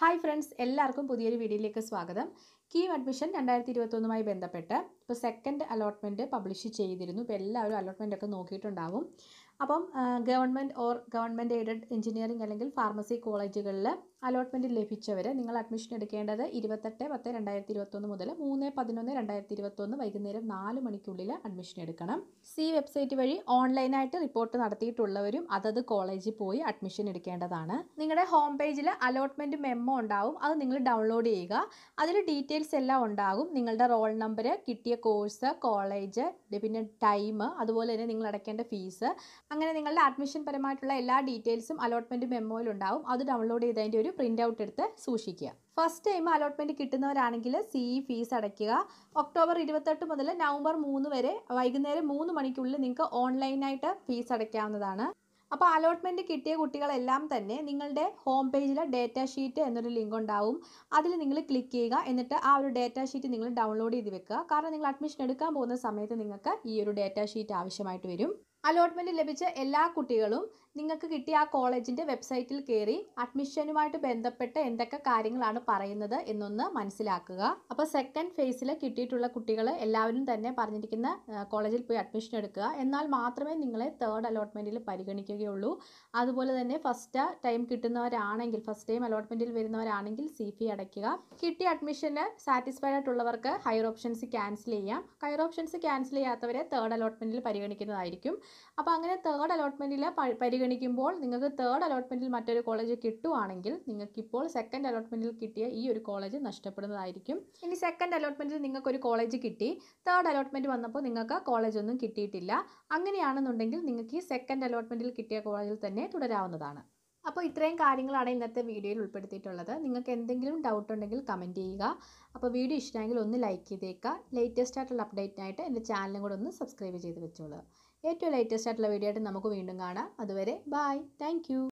hi friends എല്ലാവർക്കും പുതിയൊരു വീഡിയോയിലേക്ക് സ്വാഗതം കീം അഡ്മിഷൻ രണ്ടായിരത്തി ഇരുപത്തൊന്നുമായി ബന്ധപ്പെട്ട് ഇപ്പോൾ സെക്കൻഡ് അലോട്ട്മെൻറ്റ് പബ്ലിഷ് ചെയ്തിരുന്നു ഇപ്പോൾ എല്ലാവരും അലോട്ട്മെൻ്റ് ഒക്കെ നോക്കിയിട്ടുണ്ടാവും അപ്പം government or government aided engineering അല്ലെങ്കിൽ ഫാർമസി കോളേജുകളിൽ അലോട്ട്മെൻറ്റ് ലഭിച്ചവർ നിങ്ങൾ അഡ്മിഷൻ എടുക്കേണ്ടത് ഇരുപത്തെട്ട് പത്ത് രണ്ടായിരത്തി ഇരുപത്തൊന്ന് മുതൽ മൂന്ന് പതിനൊന്ന് രണ്ടായിരത്തി ഇരുപത്തൊന്ന് വൈകുന്നേരം നാല് മണിക്കുള്ളിൽ അഡ്മിഷൻ എടുക്കണം സി വെബ്സൈറ്റ് വഴി ഓൺലൈനായിട്ട് റിപ്പോർട്ട് നടത്തിയിട്ടുള്ളവരും അതത് കോളേജിൽ പോയി അഡ്മിഷൻ എടുക്കേണ്ടതാണ് നിങ്ങളുടെ ഹോം പേജിൽ അലോട്ട്മെൻറ്റ് മെമ്മോ ഉണ്ടാവും അത് നിങ്ങൾ ഡൗൺലോഡ് ചെയ്യുക അതിൽ ഡീറ്റെയിൽസ് എല്ലാം ഉണ്ടാകും നിങ്ങളുടെ റോൾ നമ്പർ കിട്ടിയ കോഴ്സ് കോളേജ് പിന്നെ ടൈം അതുപോലെ തന്നെ നിങ്ങൾ അടയ്ക്കേണ്ട ഫീസ് അങ്ങനെ നിങ്ങളുടെ അഡ്മിഷൻ പരമായിട്ടുള്ള എല്ലാ ഡീറ്റെയിൽസും അലോട്ട്മെൻറ്റ് മെമ്മോയിലുണ്ടാവും അത് ഡൗൺലോഡ് ചെയ്തതിൻ്റെ ഒരു പ്രിൻ്റ് ഔട്ട് എടുത്ത് സൂക്ഷിക്കുക ഫസ്റ്റ് ടൈം അലോട്ട്മെൻറ്റ് കിട്ടുന്നവരാണെങ്കിൽ സി ഇ ഫീസ് അടയ്ക്കുക ഒക്ടോബർ ഇരുപത്തെട്ട് മുതൽ നവംബർ മൂന്ന് വരെ വൈകുന്നേരം മൂന്ന് മണിക്കുള്ളിൽ നിങ്ങൾക്ക് ഓൺലൈനായിട്ട് ഫീസ് അടയ്ക്കാവുന്നതാണ് അപ്പോൾ അലോട്ട്മെൻറ്റ് കിട്ടിയ കുട്ടികളെല്ലാം തന്നെ നിങ്ങളുടെ ഹോം പേജിലെ ഡേറ്റ ഷീറ്റ് എന്നൊരു ലിങ്ക് ഉണ്ടാവും അതിൽ നിങ്ങൾ ക്ലിക്ക് ചെയ്യുക എന്നിട്ട് ആ ഒരു ഡേറ്റ ഷീറ്റ് നിങ്ങൾ ഡൗൺലോഡ് ചെയ്ത് വെക്കുക കാരണം നിങ്ങൾ അഡ്മിഷൻ എടുക്കാൻ പോകുന്ന സമയത്ത് നിങ്ങൾക്ക് ഈ ഒരു ഡേറ്റ ഷീറ്റ് ആവശ്യമായിട്ട് വരും അലോട്ട്മെൻ്റ് ലഭിച്ച എല്ലാ കുട്ടികളും നിങ്ങൾക്ക് കിട്ടിയ ആ കോളേജിൻ്റെ വെബ്സൈറ്റിൽ കയറി അഡ്മിഷനുമായിട്ട് ബന്ധപ്പെട്ട് എന്തൊക്കെ കാര്യങ്ങളാണ് പറയുന്നത് എന്നൊന്ന് മനസ്സിലാക്കുക അപ്പോൾ സെക്കൻഡ് ഫേസിൽ കിട്ടിയിട്ടുള്ള കുട്ടികൾ എല്ലാവരും തന്നെ പറഞ്ഞിരിക്കുന്ന കോളേജിൽ പോയി അഡ്മിഷൻ എടുക്കുക എന്നാൽ മാത്രമേ നിങ്ങളെ തേർഡ് അലോട്ട്മെൻറ്റിൽ പരിഗണിക്കുകയുള്ളൂ അതുപോലെ തന്നെ ഫസ്റ്റ് ടൈം കിട്ടുന്നവരാണെങ്കിൽ ഫസ്റ്റ് ടൈം അലോട്ട്മെൻറ്റിൽ വരുന്നവരാണെങ്കിൽ സി ഫി അടയ്ക്കുക കിട്ടിയ അഡ്മിഷന് സാറ്റിസ്ഫൈഡ് ആയിട്ടുള്ളവർക്ക് ഹയർ ഓപ്ഷൻസ് ക്യാൻസൽ ചെയ്യാം ഹയർ ഓപ്ഷൻസ് ക്യാൻസൽ ചെയ്യാത്തവരെ തേർഡ് അലോട്ട്മെൻറ്റിൽ പരിഗണിക്കുന്നതായിരിക്കും അപ്പോൾ അങ്ങനെ തേർഡ് അലോട്ട്മെൻറ്റിൽ പരിഗണിക്കുമ്പോൾ നിങ്ങൾക്ക് തേർഡ് അലോട്ട്മെൻറ്റിൽ മറ്റൊരു കോളേജ് കിട്ടുവാണെങ്കിൽ നിങ്ങൾക്കിപ്പോൾ സെക്കൻഡ് അലോട്ട്മെൻറ്റിൽ കിട്ടിയ ഈ ഒരു കോളേജ് നഷ്ടപ്പെടുന്നതായിരിക്കും ഇനി സെക്കൻഡ് അലോട്ട്മെൻറ്റിൽ നിങ്ങൾക്കൊരു കോളേജ് കിട്ടി തേർഡ് അലോട്ട്മെൻറ്റ് വന്നപ്പോൾ നിങ്ങൾക്ക് കോളേജ് ഒന്നും കിട്ടിയിട്ടില്ല അങ്ങനെയാണെന്നുണ്ടെങ്കിൽ നിങ്ങൾക്ക് ഈ സെക്കൻഡ് അലോട്ട്മെൻറ്റിൽ കിട്ടിയ കോളേജിൽ തന്നെ തുടരാവുന്നതാണ് അപ്പോൾ ഇത്രയും കാര്യങ്ങളാണ് ഇന്നത്തെ വീഡിയോയിൽ ഉൾപ്പെടുത്തിയിട്ടുള്ളത് നിങ്ങൾക്ക് എന്തെങ്കിലും ഡൗട്ട് ഉണ്ടെങ്കിൽ കമൻറ്റ് ചെയ്യുക അപ്പോൾ വീഡിയോ ഇഷ്ടമായെങ്കിൽ ഒന്ന് ലൈക്ക് ചെയ്തേക്കുക ലേറ്റസ്റ്റ് ആയിട്ടുള്ള അപ്ഡേറ്റിനായിട്ട് എൻ്റെ ചാനലും കൂടെ ഒന്ന് സബ്സ്ക്രൈബ് ചെയ്ത് വെച്ചോളൂ ഏറ്റവും ലേറ്റസ്റ്റ് ആയിട്ടുള്ള വീഡിയോ ആയിട്ട് നമുക്ക് വീണ്ടും കാണാം അതുവരെ ബായ് താങ്ക്